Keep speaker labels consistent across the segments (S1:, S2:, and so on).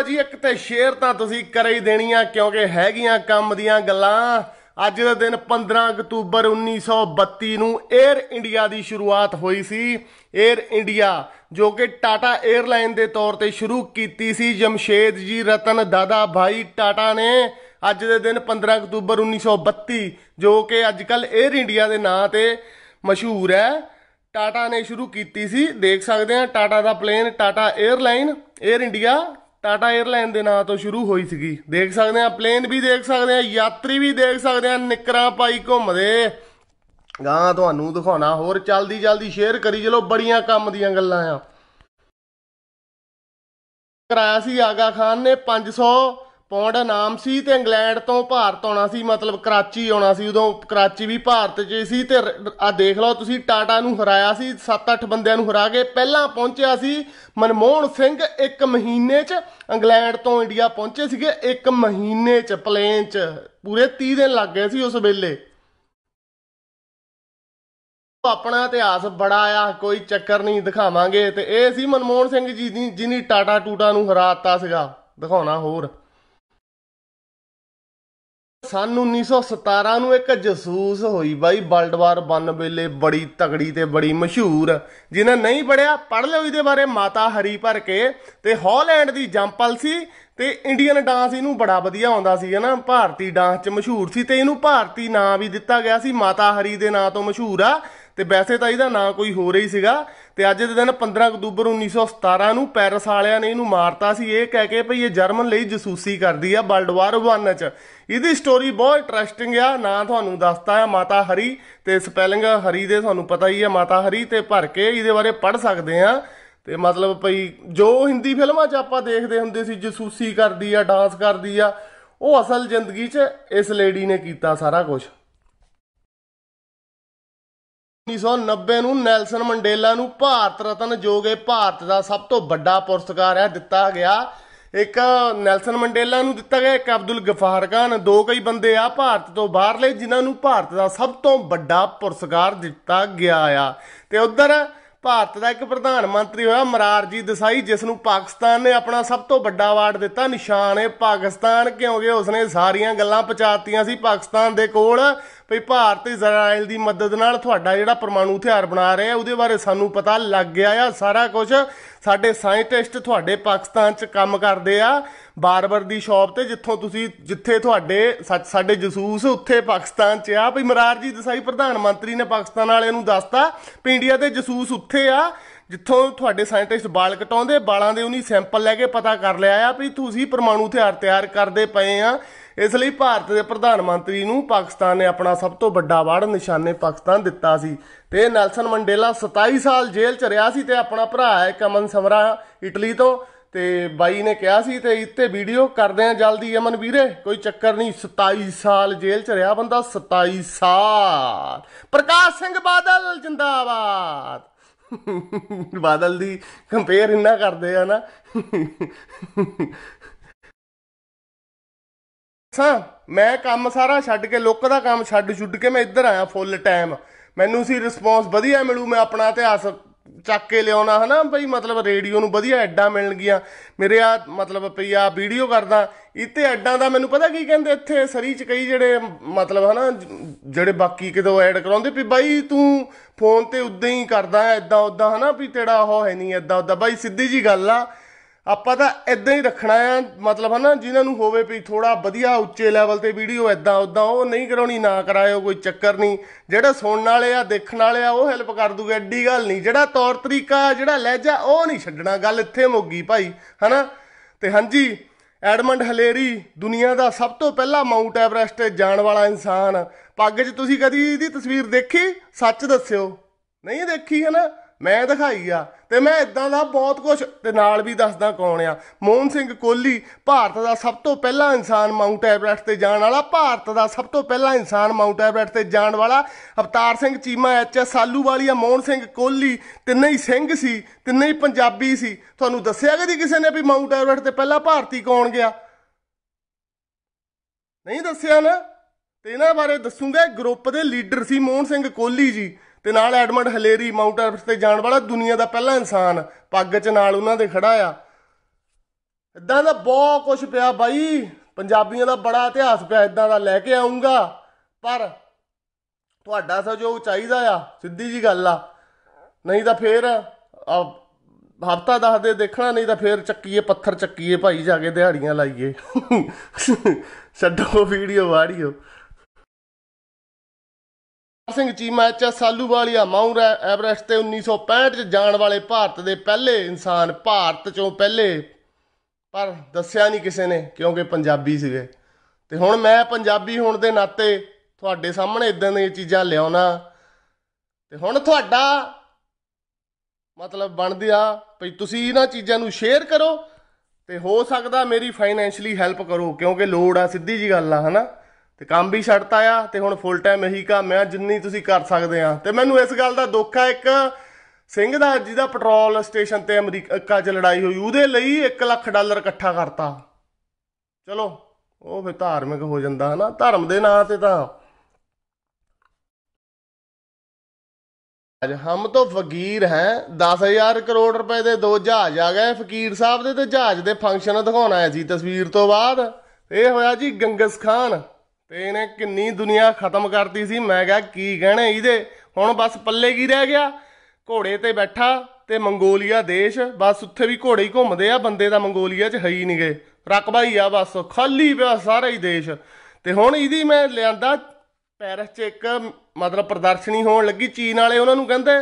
S1: ਬਾਬਾ ਜੀ ਇੱਕ ਤੇ ਸ਼ੇਅਰ ਤਾਂ ਤੁਸੀਂ ਕਰ ਹੀ ਦੇਣੀ ਆ ਕਿਉਂਕਿ ਹੈਗੀਆਂ ਕੰਮ ਦੀਆਂ ਗੱਲਾਂ ਅੱਜ ਦਾ ਦਿਨ 15 ਅਕਤੂਬਰ 1932 ਨੂੰ 에ਅਰ ਇੰਡੀਆ ਦੀ ਸ਼ੁਰੂਆਤ ਹੋਈ ਸੀ 에ਅਰ ਇੰਡੀਆ ਜੋ ਕਿ ਟਾਟਾ 에ਅਰਲਾਈਨ ਦੇ ਤੌਰ ਤੇ ਸ਼ੁਰੂ ਕੀਤੀ ਸੀ ਜਮਸ਼ੇਦ ਜੀ ਰਤਨ ਦਾਦਾ ਭਾਈ ਟਾਟਾ ਨੇ ਅੱਜ ਦੇ ਦਿਨ 15 ਅਕਤੂਬਰ 1932 ਜੋ ਕਿ ਅੱਜ ਕੱਲ 에ਅਰ ਇੰਡੀਆ ਦੇ ਨਾਂ ਤੇ ਮਸ਼ਹੂਰ ਹੈ ਟਾਟਾ ਨੇ ਸ਼ੁਰੂ ਕੀਤੀ ਸੀ ਦੇਖ ਸਕਦੇ ਆ ਟਾਟਾ ਦਾ plane Tata airline Air India Tata airline ਦੇ ਨਾਂ ਤੋਂ ਸ਼ੁਰੂ ਹੋਈ ਸੀਗੀ ਦੇਖ ਸਕਦੇ ਆ ਪਲੇਨ ਵੀ ਦੇਖ ਸਕਦੇ ਆ ਯਾਤਰੀ ਵੀ ਦੇਖ ਸਕਦੇ ਆ ਨਿਕਰਾਂ ਪਾਈ ਘੁੰਮਦੇ ਗਾਂ ਤੁਹਾਨੂੰ ਦਿਖਾਉਣਾ ਹੋਰ ਜਲਦੀ ਜਲਦੀ ਸ਼ੇਅਰ ਕਰੀ ਚਲੋ ਬੜੀਆਂ ਕੰਮ ਦੀਆਂ ਗੱਲਾਂ ਆ ਕਰਾਇਆ ਸੀ ਆਗਾ ਖਾਨ ਨੇ 500 ਪੌਂਡ ਨਾਮ ਸੀ ਤੇ ਇੰਗਲੈਂਡ ਤੋਂ ਭਾਰਤ ਆਉਣਾ ਸੀ ਮਤਲਬ ਕਰਾਚੀ ਆਉਣਾ ਸੀ ਉਦੋਂ ਕਰਾਚੀ ਵੀ ਭਾਰਤ 'ਚ ਸੀ ਤੇ ਆ ਦੇਖ ਲਓ ਤੁਸੀਂ ਟਾਟਾ ਨੂੰ ਹਰਾਇਆ ਸੀ 7-8 ਬੰਦਿਆਂ ਨੂੰ ਹਰਾ ਕੇ ਪਹਿਲਾਂ ਪਹੁੰਚਿਆ ਸੀ ਮਨਮੋਹਨ ਸਿੰਘ ਇੱਕ ਮਹੀਨੇ 'ਚ ਇੰਗਲੈਂਡ ਤੋਂ ਇੰਡੀਆ ਪਹੁੰਚੇ ਸੀਗੇ ਇੱਕ ਮਹੀਨੇ 'ਚ ਪਲੇਨ 'ਚ ਪੂਰੇ 30 ਦਿਨ ਲੱਗ ਗਏ ਸੀ ਉਸ ਵੇਲੇ ਆਪਣਾ ਇਤਿਹਾਸ ਬੜਾ ਆ ਕੋਈ ਚੱਕਰ ਨਹੀਂ ਦਿਖਾਵਾਂਗੇ ਤੇ ਇਹ ਸੀ ਮਨਮੋਹਨ ਸਿੰਘ ਜੀ ਜਿਨੀ ਟਾਟਾ ਟੂਟਾ ਨੂੰ ਹਰਾਤਾ ਸੀਗਾ ਦਿਖਾਉਣਾ ਹੋਰ ਸਨ 1917 ਨੂੰ ਇੱਕ ਜਸੂਸ ਹੋਈ ਬਾਈ ਵਰਲਡ ਵਾਰ 1 ਵੇਲੇ ਬੜੀ ਤਗੜੀ ਤੇ ਬੜੀ ਮਸ਼ਹੂਰ ਜਿਹਨੇ ਨਹੀਂ ਪੜਿਆ ਪੜ ਲਓ ਇਹਦੇ ਬਾਰੇ ਮਾਤਾ ਹਰੀ ਭਰ ਕੇ ਤੇ ਹਾਲੈਂਡ ਦੀ ਜੰਪਲ ਸੀ ਤੇ ਇੰਡੀਅਨ ਡਾਂਸ ਇਹਨੂੰ ਬੜਾ ਵਧੀਆ ਆਉਂਦਾ ਸੀ ਹਨਾ ਭਾਰਤੀ ਡਾਂਸ 'ਚ ਮਸ਼ਹੂਰ ਸੀ ਤੇ ਇਹਨੂੰ ਭਾਰਤੀ ਨਾਂ ਵੀ ਦਿੱਤਾ ਗਿਆ ਸੀ ਮਾਤਾ ਹਰੀ ਦੇ ਨਾਂ ਤੋਂ ਮਸ਼ਹੂਰ ਆ ਤੇ ਵੈਸੇ ਤਾਂ ਇਹਦਾ ਨਾਂ ਕੋਈ ਹੋ ਰਹੀ ਸੀਗਾ ਤੇ ਅੱਜ ਦੇ ਦਿਨ 15 ਅਕਤੂਬਰ 1917 ਨੂੰ ਪੈਰਿਸ ਵਾਲਿਆਂ ਨੇ ਇਹਨੂੰ ਮਾਰਤਾ ਸੀ ਇਹ ਕਹਿ ਕੇ ਭਈ ਇਹ ਜਰਮਨ ਲਈ ਜਸੂਸੀ ਕਰਦੀ ਆ ਵਰਲਡ ਵਾਰ 1 ਚ ਇਹਦੀ ਸਟੋਰੀ ਬਹੁਤ ਇੰਟਰਸਟਿੰਗ ਆ ਨਾਂ ਤੁਹਾਨੂੰ ਦੱਸਤਾ ਆ ਮਾਤਾ ਹਰੀ ਤੇ ਸਪੈਲਿੰਗ ਹਰੀ ਦੇ ਤੁਹਾਨੂੰ ਪਤਾ ਹੀ ਆ ਮਾਤਾ ਹਰੀ ਤੇ ਭਰ ਕੇ ਇਹਦੇ ਬਾਰੇ ਪੜ ਸਕਦੇ ਆ ਤੇ ਮਤਲਬ ਭਈ ਜੋ ਹਿੰਦੀ ਫਿਲਮਾਂ 'ਚ ਆਪਾਂ ਦੇਖਦੇ ਹੁੰਦੇ ਸੀ ਜਸੂਸੀ ਕਰਦੀ ਆ ਡਾਂਸ ਕਰਦੀ ਆ ਉਹ ਅਸਲ ਜ਼ਿੰਦਗੀ 'ਚ ਇਸ ਲੇਡੀ ਨੇ ਕੀਤਾ ਸਾਰਾ ਕੁਝ 1990 ਨੂੰ ਨੈਲਸਨ ਮੰਡੇਲਾ ਨੂੰ ਭਾਰਤ ਰਤਨ ਜੋਗੇ ਭਾਰਤ ਦਾ ਸਭ ਤੋਂ ਵੱਡਾ ਪੁਰਸਕਾਰ ਹੈ ਦਿੱਤਾ ਗਿਆ ਇੱਕ ਨੈਲਸਨ ਮੰਡੇਲਾ ਨੂੰ ਦਿੱਤਾ ਗਿਆ ਇੱਕ ਅਬਦੁਲ ਗਫਾਰ ਖਾਨ ਦੋ ਕਈ ਬੰਦੇ ਆ ਭਾਰਤ ਤੋਂ ਬਾਹਰਲੇ ਜਿਨ੍ਹਾਂ ਨੂੰ ਭਾਰਤ ਦਾ ਸਭ ਤੋਂ ਵੱਡਾ ਪੁਰਸਕਾਰ ਦਿੱਤਾ ਗਿਆ ਆ ਤੇ ਉਧਰ ਭਾਰਤ ਦਾ ਇੱਕ ਪ੍ਰਧਾਨ ਮੰਤਰੀ ਹੋਇਆ ਮਰਾਰਜੀ ਦਸਾਈ ਜਿਸ ਨੂੰ ਪਾਕਿਸਤਾਨ ਨੇ ਆਪਣਾ ਸਭ ਤੋਂ ਵੱਡਾ ਅਵਾਰਡ ਦਿੱਤਾ ਨਿਸ਼ਾਨ ਹੈ ਪਾਕਿਸਤਾਨ ਕਿਉਂਕਿ ਉਸਨੇ ਸਾਰੀਆਂ ਗੱਲਾਂ ਪਹੁੰਚਾਤੀਆਂ ਸੀ ਪਾਕਿਸਤਾਨ ਦੇ ਕੋਲ ਭਈ ਭਾਰਤ ਇਜ਼ਰਾਈਲ ਦੀ ਮਦਦ ਨਾਲ ਤੁਹਾਡਾ ਜਿਹੜਾ ਪਰਮਾਣੂ ਹਥਿਆਰ ਬਣਾ ਰਿਹਾ ਉਹਦੇ ਬਾਰੇ ਸਾਨੂੰ ਪਤਾ ਲੱਗ ਗਿਆ ਆ ਸਾਰਾ ਕੁਝ ਸਾਡੇ ਸਾਇੰਟਿਸਟ ਤੁਹਾਡੇ ਪਾਕਿਸਤਾਨ 'ਚ ਕੰਮ ਕਰਦੇ ਆ ਬਾਰਬਰ ਦੀ ਸ਼ਾਪ ਤੇ ਜਿੱਥੋਂ ਤੁਸੀਂ ਜਿੱਥੇ ਤੁਹਾਡੇ ਸਾਡੇ ਜਸੂਸ ਉੱਥੇ ਪਾਕਿਸਤਾਨ 'ਚ ਆ ਭਈ ਮਰਾਰਜੀ ਦਸਾਈ ਪ੍ਰਧਾਨ ਮੰਤਰੀ ਨੇ ਪਾਕਿਸਤਾਨ ਵਾਲਿਆਂ ਨੂੰ ਦੱਸਤਾ ਭਈ ਇੰਡੀਆ ਦੇ ਜਸੂਸ ਉੱਥੇ ਆ ਜਿੱਥੋਂ ਤੁਹਾਡੇ ਸਾਇੰਟਿਸਟ ਬਾਲ ਕਟਾਉਂਦੇ ਬਾਲਾਂ ਦੇ ਉਹਨੀ ਸੈਂਪਲ ਲੈ ਕੇ ਪਤਾ ਕਰ ਲਿਆ ਆ ਵੀ ਤੁਸੀਂ ਪਰਮਾਣੂ ਹਥਿਆਰ ਤਿਆਰ ਕਰਦੇ ਪਏ ਆ ਇਸ ਲਈ ਭਾਰਤ ਦੇ ਪ੍ਰਧਾਨ ਮੰਤਰੀ ਨੂੰ ਪਾਕਿਸਤਾਨ ਨੇ ਆਪਣਾ ਸਭ ਤੋਂ ਵੱਡਾ ਵਾੜ ਨਿਸ਼ਾਨੇ ਪਾਕਿਸਤਾਨ ਦਿੱਤਾ ਸੀ ਤੇ ਨੈਲਸਨ ਮੰਡੇਲਾ 27 ਸਾਲ ਜੇਲ੍ਹ ਚ ਰਿਹਾ ਸੀ ਤੇ ਆਪਣਾ ਭਰਾ ਹੈ ਕਮਨ ਸਮਰਾ ਇਟਲੀ ਤੋਂ ਤੇ ਬਾਈ ਨੇ ਕਿਹਾ ਸੀ ਤੇ ਇੱਥੇ ਵੀਡੀਓ ਕਰਦੇ ਆ ਜਲਦੀ ਅਮਨ ਵੀਰੇ ਕੋਈ ਚੱਕਰ ਨਹੀਂ 27 ਸਾਲ ਜੇਲ੍ਹ ਚ ਰਿਹਾ ਬੰਦਾ 27 ਸਾਲ ਪ੍ਰਕਾਸ਼ ਸਿੰਘ ਬਾਦਲ ਜਿੰਦਾਬਾਦ ਬਾਦਲ ਦੀ ਕੰਪੇਅਰ ਇੰਨਾ ਕਰਦੇ ਆ ਨਾ ਸਾਂ ਮੈਂ ਕੰਮ ਸਾਰਾ ਛੱਡ ਕੇ ਲੋਕ ਦਾ ਕੰਮ ਛੱਡ ਛੁੱਡ ਕੇ ਮੈਂ ਇੱਧਰ ਆਇਆ ਫੁੱਲ ਟਾਈਮ ਮੈਨੂੰ ਸੀ ਰਿਸਪੌਂਸ ਵਧੀਆ ਮਿਲੂ ਮੈਂ ਆਪਣਾ ਇਤਿਹਾਸ ਚੱਕ ਕੇ ਲਿਆਉਣਾ ਹਨਾ ਬਈ ਮਤਲਬ ਰੇਡੀਓ ਨੂੰ ਵਧੀਆ ਐਡਾਂ ਗਿਆ ਮੇਰੇ ਆ ਮਤਲਬ ਭਈ ਆ ਵੀਡੀਓ ਕਰਦਾ ਇੱਥੇ ਐਡਾਂ ਦਾ ਮੈਨੂੰ ਪਤਾ ਕੀ ਕਹਿੰਦੇ ਇੱਥੇ ਸਰੀ ਚ ਕਈ ਜਿਹੜੇ ਮਤਲਬ ਹਨਾ ਜਿਹੜੇ ਬਾਕੀ ਕਿਦੋਂ ਐਡ ਕਰਾਉਂਦੇ ਵੀ ਬਾਈ ਤੂੰ ਫੋਨ ਤੇ ਉਦਾਂ ਹੀ ਕਰਦਾ ਐਦਾਂ ਉਦਾਂ ਹਨਾ ਵੀ ਤੇੜਾ ਉਹ ਹੈ ਨਹੀਂ ਐਦਾਂ ਉਦਾਂ ਬਾਈ ਸਿੱਧੀ ਜੀ ਗੱਲ ਆ ਆਪਾਂ ਤਾਂ ਇਦਾਂ ਹੀ ਰੱਖਣਾ ਆ ਮਤਲਬ ਹਨਾ ਜਿਨ੍ਹਾਂ ਨੂੰ ਹੋਵੇ ਵੀ ਥੋੜਾ ਵਧੀਆ ਉੱਚੇ ਲੈਵਲ ਤੇ ਵੀਡੀਓ ਇਦਾਂ ਉਦਾਂ ਉਹ ਨਹੀਂ ਕਰਾਉਣੀ ਨਾ ਕਰਾਇਓ ਕੋਈ ਚੱਕਰ ਨਹੀਂ ਜਿਹੜਾ ਸੁਣਨ ਵਾਲੇ ਆ ਦੇਖਣ ਵਾਲੇ ਆ ਉਹ ਹੈਲਪ ਕਰ ਦੂਗਾ ਐਡੀ ਗੱਲ ਨਹੀਂ ਜਿਹੜਾ ਤੌਰ ਤਰੀਕਾ ਜਿਹੜਾ ਲਹਿਜਾ ਉਹ ਨਹੀਂ ਛੱਡਣਾ ਗੱਲ ਇੱਥੇ ਮੁੱਗੀ ਭਾਈ ਹਨਾ ਤੇ ਹਾਂਜੀ ਐਡਮੰਡ ਹਲੇਰੀ ਦੁਨੀਆ ਦਾ ਸਭ ਤੋਂ ਪਹਿਲਾ ਮਾਊਂਟ ਐਵਰੈਸਟ ਤੇ ਜਾਣ ਵਾਲਾ ਇਨਸਾਨ ਪੱਗ 'ਚ ਤੁਸੀਂ ਕਦੀ ਇਹਦੀ ਤਸਵੀਰ ਦੇਖੀ ਸੱਚ ਦੱਸਿਓ ਨਹੀਂ ਦੇਖੀ ਹੈ ਨਾ ਮੈਂ ਦਿਖਾਈ ਆ ਤੇ ਮੈਂ ਇਦਾਂ ਦਾ ਬਹੁਤ ਕੁਝ ਤੇ ਨਾਲ ਵੀ ਦੱਸਦਾ ਕੌਣ ਆ ਮੋਹਨ ਸਿੰਘ ਕੋਹਲੀ ਭਾਰਤ ਦਾ ਸਭ ਤੋਂ ਪਹਿਲਾ ਇਨਸਾਨ ਮਾਊਂਟ ਐਵਰੈਸਟ ਤੇ ਜਾਣ ਵਾਲਾ ਭਾਰਤ ਦਾ ਸਭ ਤੋਂ ਪਹਿਲਾ ਇਨਸਾਨ ਮਾਊਂਟ ਐਵਰੈਸਟ ਤੇ ਜਾਣ ਵਾਲਾ ਅਵਤਾਰ ਸਿੰਘ ਚੀਮਾ ਐਚ ਐਸ ਸਾਲੂਵਾਲੀਆ ਮੋਹਨ ਸਿੰਘ ਕੋਹਲੀ ਤਿੰਨੇ ਹੀ ਸਿੰਘ ਸੀ ਤਿੰਨੇ ਹੀ ਪੰਜਾਬੀ ਸੀ ਤੁਹਾਨੂੰ ਦੱਸਿਆ ਕਦੀ ਕਿਸੇ ਨੇ ਵੀ ਮਾਊਂਟ ਐਵਰੈਸਟ ਤੇ ਪਹਿਲਾ ਭਾਰਤੀ ਕੌਣ ਗਿਆ ਨਹੀਂ ਦੱਸਿਆ ਨਾ ਤੇ ਇਹਨਾਂ ਬਾਰੇ ਦੱਸੂਗਾ ਗਰੁੱਪ ਦੇ ਲੀਡਰ ਸੀ ਮੋਹਨ ਸਿੰਘ ਕੋਹਲੀ ਜੀ ਤੇ ਨਾਲ ਐਡਮੰਡ ਹਲੇਰੀ ਮਾਊਂਟ ਐਵਰੈਸਟ ਤੇ ਜਾਣ ਵਾਲਾ ਦੁਨੀਆ ਦਾ ਪਹਿਲਾ ਇਨਸਾਨ ਪੱਗ 'ਚ ਨਾਲ ਉਹਨਾਂ ਦੇ ਖੜਾ ਆ ਇਦਾਂ ਦਾ ਬਹੁਤ ਕੁਝ ਪਿਆ ਬਾਈ ਪੰਜਾਬੀਆਂ ਦਾ ਬੜਾ ਇਤਿਹਾਸ ਪਿਆ ਇਦਾਂ ਦਾ ਲੈ ਕੇ ਆਉਂਗਾ ਪਰ ਤੁਹਾਡਾ ਸਹਿਯੋਗ ਚਾਹੀਦਾ ਆ ਸਿੱਧੀ ਜੀ ਗੱਲ ਆ ਨਹੀਂ ਤਾਂ ਫੇਰ ਹਫਤਾ ਦੱਸ ਦੇ ਦੇਖਣਾ ਨਹੀਂ ਤਾਂ ਫੇਰ ਚੱਕੀਏ ਪੱਥਰ ਚੱਕੀਏ ਭਾਈ ਜਾ ਕੇ ਦਿਹਾੜੀਆਂ ਲਾਈਏ ਛੱਡੋ ਵੀਡੀਓ ਵਾੜੀਓ Singh Cheema H S Saluwalia mount Everest ਤੇ 1965 ਚ ਜਾਣ ਵਾਲੇ ਭਾਰਤ ਦੇ ਪਹਿਲੇ ਇਨਸਾਨ ਭਾਰਤ ਚੋਂ ਪਹਿਲੇ ਪਰ ਦੱਸਿਆ ਨਹੀਂ ਕਿਸੇ ਨੇ ਕਿਉਂਕਿ ਪੰਜਾਬੀ ਸੀਗੇ ਤੇ ਹੁਣ ਮੈਂ ਪੰਜਾਬੀ ਹੋਣ ਦੇ ਨਾਤੇ ਤੁਹਾਡੇ ਸਾਹਮਣੇ ਇਦਾਂ ਦੀਆਂ ਚੀਜ਼ਾਂ ਲਿਆਉਣਾ ਤੇ ਹੁਣ ਤੁਹਾਡਾ ਮਤਲਬ ਬਣਦੀ ਆ ਭਈ ਤੁਸੀਂ ਇਹਨਾਂ ਚੀਜ਼ਾਂ ਨੂੰ ਸ਼ੇਅਰ ਕਰੋ ਤੇ ਹੋ ਸਕਦਾ ਮੇਰੀ ਫਾਈਨੈਂਸ਼ਲੀ ਹੈਲਪ ਕਰੋ ਕਿਉਂਕਿ ਲੋੜ ਆ ਸਿੱਧੀ ਜੀ ਗੱਲ ਆ ਹਨਾ ਤੇ ਕੰਮ ਵੀ ਛੱਡਤਾ ਆ ਤੇ ਹੁਣ ਫੁੱਲ ਟਾਈਮ ਇਹੀ ਕੰਮ ਆ ਜਿੰਨੀ ਤੁਸੀਂ ਕਰ ਸਕਦੇ ਆ ਤੇ ਮੈਨੂੰ ਇਸ ਗੱਲ ਦਾ ਦੁੱਖ ਆ ਇੱਕ ਸਿੰਘ ਦਾ ਜਿਹਦਾ ਪੈਟਰੋਲ ਸਟੇਸ਼ਨ ਤੇ ਅਮਰੀਕਾ 'ਚ ਲੜਾਈ ਹੋਈ ਉਹਦੇ ਲਈ 1 ਲੱਖ ਡਾਲਰ ਇਕੱਠਾ ਕਰਤਾ ਚਲੋ ਉਹ ਫੇ ਧਾਰਮਿਕ ਹੋ ਜਾਂਦਾ ਹਨਾ ਧਰਮ ਦੇ ਨਾਂ ਤੇ ਤਾਂ ਅਜ ਹਮ ਤੋਂ ਫਕੀਰ ਹੈ 10000 ਕਰੋੜ ਰੁਪਏ ਦੇ ਦੋ ਜਹਾਜ਼ ਆ ਗਏ ਫਕੀਰ ਸਾਹਿਬ ਦੇ ਤੇ ਜਹਾਜ਼ ਦੇ ਫੰਕਸ਼ਨ ਦਿਖਾਉਣਾ ਹੈ ਜੀ ਤਸਵੀਰ ਤੋਂ ਬਾਅਦ ਇਹ ਹੋਇਆ ਜੀ ਗੰਗਸ ਖਾਨ ਤੇ ਇਹਨੇ ਕਿੰਨੀ ਦੁਨੀਆ ਖਤਮ ਕਰਤੀ ਸੀ ਮੈਂ ਕਿਹਾ ਕੀ ਕਹਿਣਾ ਇਹਦੇ ਹੁਣ ਬਸ ਪੱਲੇ ਕੀ ਰਹਿ ਗਿਆ ਘੋੜੇ ਤੇ ਬੈਠਾ ਤੇ ਮੰਗੋਲੀਆ ਦੇਸ਼ ਬਸ ਉੱਥੇ ਵੀ ਘੋੜੇ ਹੀ ਘੁੰਮਦੇ ਆ ਬੰਦੇ ਦਾ ਮੰਗੋਲੀਆ 'ਚ ਹੈ ਹੀ ਨਹੀਂ ਗਏ ਰਕਬਾ ਹੀ ਆ ਬਸ ਖਾਲੀ ਪਿਆ ਸਾਰਾ ਹੀ ਦੇਸ਼ ਤੇ ਹੁਣ ਇਹਦੀ ਮੈਂ ਲਿਆਂਦਾ ਪੈਰਿਸ 'ਚ ਇੱਕ ਮਤਲਬ ਪ੍ਰਦਰਸ਼ਨੀ ਹੋਣ ਲੱਗੀ ਚੀਨ ਵਾਲੇ ਉਹਨਾਂ ਨੂੰ ਕਹਿੰਦੇ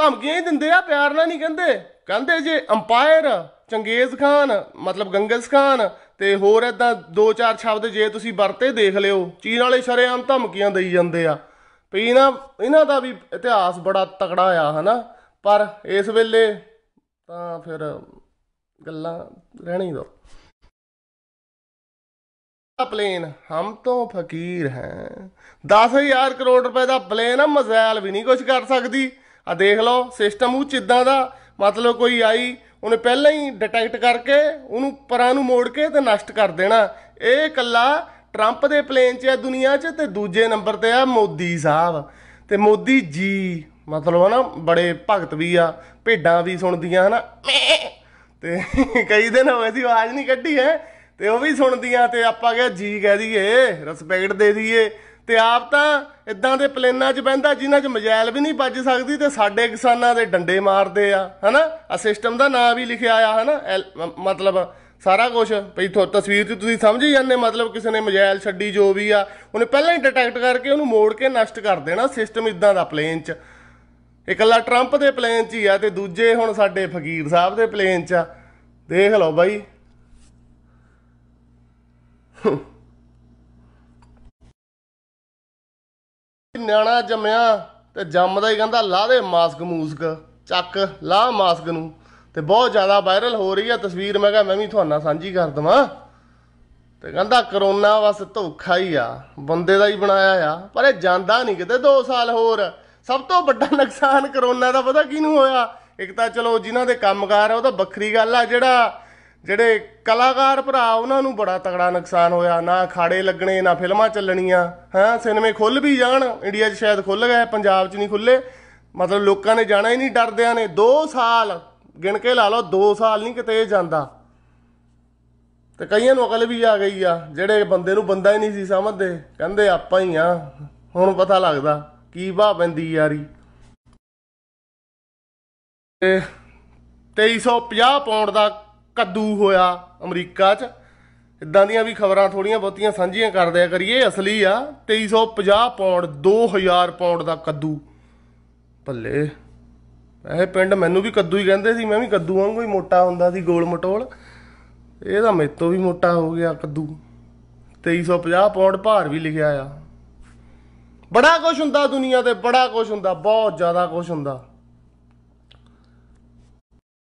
S1: ਧਮਕੀਆਂ ਹੀ ਦਿੰਦੇ ਆ ਪਿਆਰ ਨਾਲ ਨਹੀਂ ਕਹਿੰਦੇ ਕਹਿੰਦੇ ਜੇ ਅੰਪਾਇਰ ਚੰਗੇਜ਼ ਖਾਨ ਮਤਲਬ ਗੰਗਸ ਖਾਨ ਤੇ ਹੋਰ ਇਦਾਂ ਦੋ ਚਾਰ ਸ਼ਬਦ ਜੇ ਤੁਸੀਂ ਵਰਤੇ ਦੇਖ ਲਿਓ ਚੀਨ ਵਾਲੇ ਸ਼ਰੇਆਮ ਧਮਕੀਆਂ ਦੇਈ ਜਾਂਦੇ ਆ ਵੀ ਇਹਨਾਂ ਇਹਨਾਂ ਦਾ ਵੀ ਇਤਿਹਾਸ ਬੜਾ ਤਕੜਾ ਆ ਹਨਾ ਪਰ ਇਸ ਵੇਲੇ ਤਾਂ ਫਿਰ ਗੱਲਾਂ ਰਹਿਣੀ ਦੋ ਪਲੇਨ ਹਮ ਤੋਂ ਫਕੀਰ ਹੈ 10000 ਕਰੋੜ ਰੁਪਏ ਦਾ ਪਲੇਨ ਆ ਮਜ਼ਾਇਲ ਵੀ ਨਹੀਂ ਕੁਝ ਕਰ ਸਕਦੀ ਆ ਦੇਖ ਲਓ ਸਿਸਟਮ ਉਹ ਚਿੱਦਾਂ ਦਾ ਮਤਲਬ ਕੋਈ ਆਈ ਉਹਨੇ ਪਹਿਲਾਂ ਹੀ ਡਿਟੈਕਟ ਕਰਕੇ ਉਹਨੂੰ ਪਰਾਂ ਨੂੰ ਮੋੜ ਕੇ ਤੇ ਨਸ਼ਟ ਕਰ ਦੇਣਾ ਇਹ ਕੱਲਾ ਟਰੰਪ ਦੇ ਪਲੇਨ 'ਚ ਆ ਦੁਨੀਆ 'ਚ ਤੇ ਦੂਜੇ ਨੰਬਰ ਤੇ ਆ ਮੋਦੀ ਸਾਹਿਬ ਤੇ ਮੋਦੀ ਜੀ ਮਤਲਬ ਹਨਾ ਬੜੇ ਭਗਤ ਵੀ ਆ ਭੇਡਾਂ ਵੀ ਸੁਣਦੀਆਂ ਹਨਾ ਤੇ ਕਈ ਦਿਨ ਹੋਏ ਸੀ ਆਵਾਜ਼ ਨਹੀਂ ਕੱਢੀ ਹੈ ਤੇ ਉਹ ਵੀ ਸੁਣਦੀਆਂ ਤੇ ਆਪਾਂ ਕਹੇ ਜੀ ਕਹਿ ਦਈਏ ਰਿਸਪੈਕਟ ਦੇ ਦਈਏ ਤੇ ਆਪ ਤਾਂ ਇਦਾਂ ਦੇ ਪਲੇਨਾਂ 'ਚ ਬੈੰਦਾ ਜਿਨ੍ਹਾਂ 'ਚ ਮਜੈਲ ਵੀ ਨਹੀਂ ਵੱਜ ਸਕਦੀ ਤੇ ਸਾਡੇ ਕਿਸਾਨਾਂ ਦੇ ਡੰਡੇ ਮਾਰਦੇ ਆ ਹਨਾ ਆ ਸਿਸਟਮ ਦਾ ਨਾਂ ਵੀ ਲਿਖਿਆ ਆ ਹਨਾ ਮਤਲਬ ਸਾਰਾ ਕੁਝ ਭਈ ਤਸਵੀਰ ਤੇ ਤੁਸੀਂ ਸਮਝ ਹੀ ਜਾਂਦੇ ਮਤਲਬ ਕਿਸੇ ਨੇ ਮਜੈਲ ਛੱਡੀ ਜੋ ਵੀ ਆ ਉਹਨੇ ਪਹਿਲਾਂ ਹੀ ਡਿਟੈਕਟ ਕਰਕੇ ਉਹਨੂੰ ਮੋੜ ਕੇ ਨਸ਼ਟ ਕਰ ਦੇਣਾ ਸਿਸਟਮ ਇਦਾਂ ਦਾ ਪਲੇਨ 'ਚ ਇਕੱਲਾ ਟਰੰਪ ਦੇ ਪਲੇਨ 'ਚ ਹੀ ਆ ਤੇ ਦੂਜੇ ਹੁਣ ਸਾਡੇ ਫਕੀਰ ਸਾਹਿਬ ਦੇ ਪਲੇਨ 'ਚ ਆ ਦੇਖ ਲਓ ਬਾਈ ਨਿਆਣਾ ਜੰਮਿਆ ਤੇ ਜੰਮਦਾ ਹੀ ਕਹਿੰਦਾ ਲਾ ਦੇ ਮਾਸਕ ਮੂਸਕ ਚੱਕ ਲਾ ਮਾਸਕ ਨੂੰ ਤੇ ਬਹੁਤ ਜ਼ਿਆਦਾ ਵਾਇਰਲ ਹੋ ਰਹੀ ਆ ਤਸਵੀਰ ਮੈਂ ਕਿਹਾ ਮੈਂ ਵੀ ਤੁਹਾਨੂੰ ਸਾਂਝੀ ਕਰ ਦਵਾਂ ਤੇ ਕਹਿੰਦਾ ਕਰੋਨਾ ਬਸ ਧੋਖਾ ਹੀ ਆ ਬੰਦੇ ਦਾ ਹੀ ਬਣਾਇਆ ਆ ਪਰ ਇਹ ਜਾਂਦਾ ਨਹੀਂ ਕਿਤੇ 2 ਸਾਲ ਹੋਰ ਸਭ ਤੋਂ ਵੱਡਾ ਨੁਕਸਾਨ ਕਰੋਨਾ ਦਾ ਪਤਾ ਕਿਹਨੂੰ ਹੋਇਆ ਇੱਕ ਤਾਂ ਚਲੋ ਜਿਨ੍ਹਾਂ ਦੇ ਕੰਮਕਾਰ ਆ ਉਹ ਤਾਂ ਵੱਖਰੀ ਗੱਲ ਆ ਜਿਹੜਾ ਜਿਹੜੇ ਕਲਾਕਾਰ ਭਰਾ ਉਹਨਾਂ ਨੂੰ ਬੜਾ ਤਗੜਾ ਨੁਕਸਾਨ ਹੋਇਆ ਨਾ ਖਾੜੇ ਲੱਗਣੇ ਨਾ ਫਿਲਮਾਂ ਚੱਲਣੀਆਂ ਹਾਂ ਸਿਨੇਮੇ ਖੁੱਲ ਵੀ ਜਾਣ ਇੰਡੀਆ 'ਚ ਸ਼ਾਇਦ ਖੁੱਲ ਗਏ ਪੰਜਾਬ 'ਚ ਨਹੀਂ ਖੁੱਲੇ ਮਤਲਬ ਲੋਕਾਂ ਨੇ ਜਾਣਾ ਹੀ ਨਹੀਂ ਡਰਦਿਆਂ ਨੇ 2 ਸਾਲ ਗਿਣ ਕੇ ਲਾ ਲਓ 2 ਸਾਲ ਨਹੀਂ ਕਿਤੇ ਜਾਂਦਾ ਤੇ ਕਈਆਂ ਨੂੰ ਅਕਲ ਵੀ ਆ ਗਈ ਆ ਜਿਹੜੇ ਬੰਦੇ ਨੂੰ ਬੰਦਾ ਹੀ ਨਹੀਂ ਸੀ ਸਮਝਦੇ ਕਹਿੰਦੇ ਆਪਾਂ ਹੀ ਆ ਹੁਣ ਪਤਾ ਲੱਗਦਾ ਕੀ ਬਾ ਪੈਂਦੀ ਯਾਰੀ ਤੇ 2350 ਪਾਉਂਡ ਦਾ ਕੱਦੂ ਹੋਇਆ ਅਮਰੀਕਾ 'ਚ ਇਦਾਂ ਦੀਆਂ ਵੀ ਖਬਰਾਂ ਥੋੜੀਆਂ ਬਹੁਤੀਆਂ ਸਾਂਝੀਆਂ ਕਰ ਦਿਆ ਕਰੀਏ ਅਸਲੀ ਆ 2350 ਪੌਂਡ 2000 ਪੌਂਡ ਦਾ ਕੱਦੂ ਭੱਲੇ ਇਹ ਪਿੰਡ ਮੈਨੂੰ ਵੀ ਕੱਦੂ ਹੀ ਕਹਿੰਦੇ ਸੀ ਮੈਂ ਵੀ ਕੱਦੂ ਵਾਂਗੂ ਹੀ ਮੋਟਾ ਹੁੰਦਾ ਸੀ ਗੋਲ ਮਟੋਲ ਇਹ ਤਾਂ ਤੋਂ ਵੀ ਮੋਟਾ ਹੋ ਗਿਆ ਕੱਦੂ 2350 ਪੌਂਡ ਭਾਰ ਵੀ ਲਿਖਿਆ ਆ ਬੜਾ ਕੁਝ ਹੁੰਦਾ ਦੁਨੀਆ ਤੇ ਬੜਾ ਕੁਝ ਹੁੰਦਾ ਬਹੁਤ ਜ਼ਿਆਦਾ ਕੁਝ ਹੁੰਦਾ